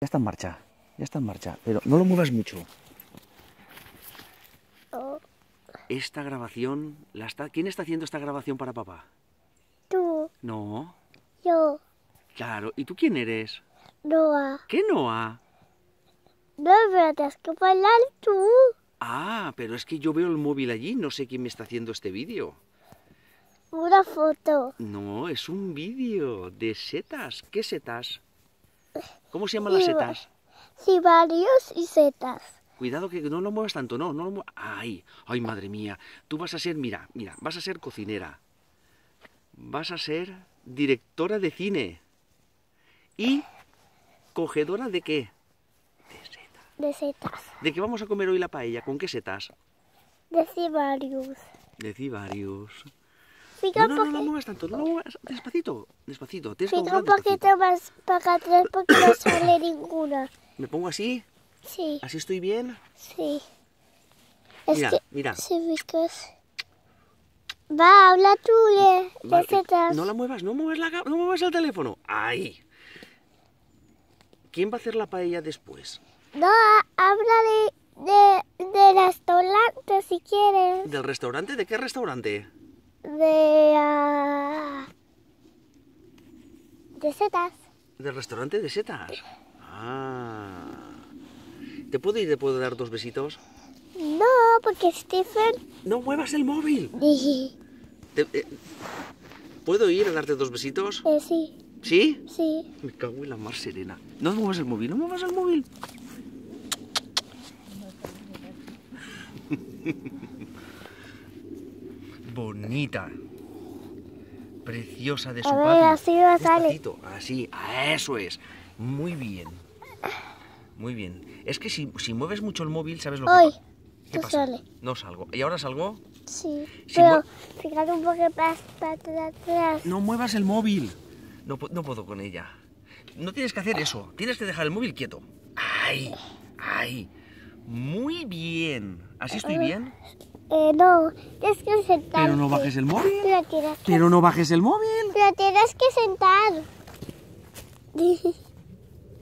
Ya está en marcha, ya está en marcha, pero no lo muevas mucho. Esta grabación, la está... ¿quién está haciendo esta grabación para papá? Tú. No. Yo. Claro, ¿y tú quién eres? Noah. ¿Qué Noah? No, pero has que bailar tú. Ah, pero es que yo veo el móvil allí, no sé quién me está haciendo este vídeo. Una foto. No, es un vídeo de setas. ¿Qué setas? ¿Cómo se llaman las setas? Cibarios y setas. Cuidado que no lo muevas tanto, no, no Ay, ay, madre mía. Tú vas a ser, mira, mira, vas a ser cocinera. Vas a ser directora de cine. Y cogedora de qué? De setas. De setas. ¿De qué vamos a comer hoy la paella? ¿Con qué setas? De cibarios. De cibarios no, no, no, muevas tanto, despacito, despacito. Tienes un poquito más para atrás porque no sale ninguna. ¿Me pongo así? Sí. ¿Así estoy bien? Sí. Es mira, que, mira. Va, habla tú, le, eh, eh, No la muevas, no muevas, la, no muevas el teléfono. Ahí. ¿Quién va a hacer la paella después? No, habla de, de, de restaurante si quieres. ¿Del restaurante? ¿De qué restaurante? de... de setas. ¿Del restaurante de setas? Ah. ¿Te puedo ir? ¿Te puedo dar dos besitos? No, porque Stephen... ¡No muevas el móvil! Eh, ¿Puedo ir a darte dos besitos? Eh, sí. ¿Sí? Sí. Me cago en la mar serena. No muevas el móvil, no muevas el móvil. bonita. Preciosa de su a Así va Así, eso es. Muy bien. Muy bien. Es que si, mueves mucho el móvil, ¿sabes lo que pasa? no Sale. No salgo. ¿Y ahora salgo? Sí. pero fíjate un poco para, atrás. No muevas el móvil. No, no puedo con ella. No tienes que hacer eso. Tienes que dejar el móvil quieto. ¡Ay! ¡Ay! Muy bien. ¿Así estoy ah. bien? Eh, no, tienes que sentar. Pero no bajes el móvil. Pero, que... Pero no bajes el móvil. Pero tienes que sentar.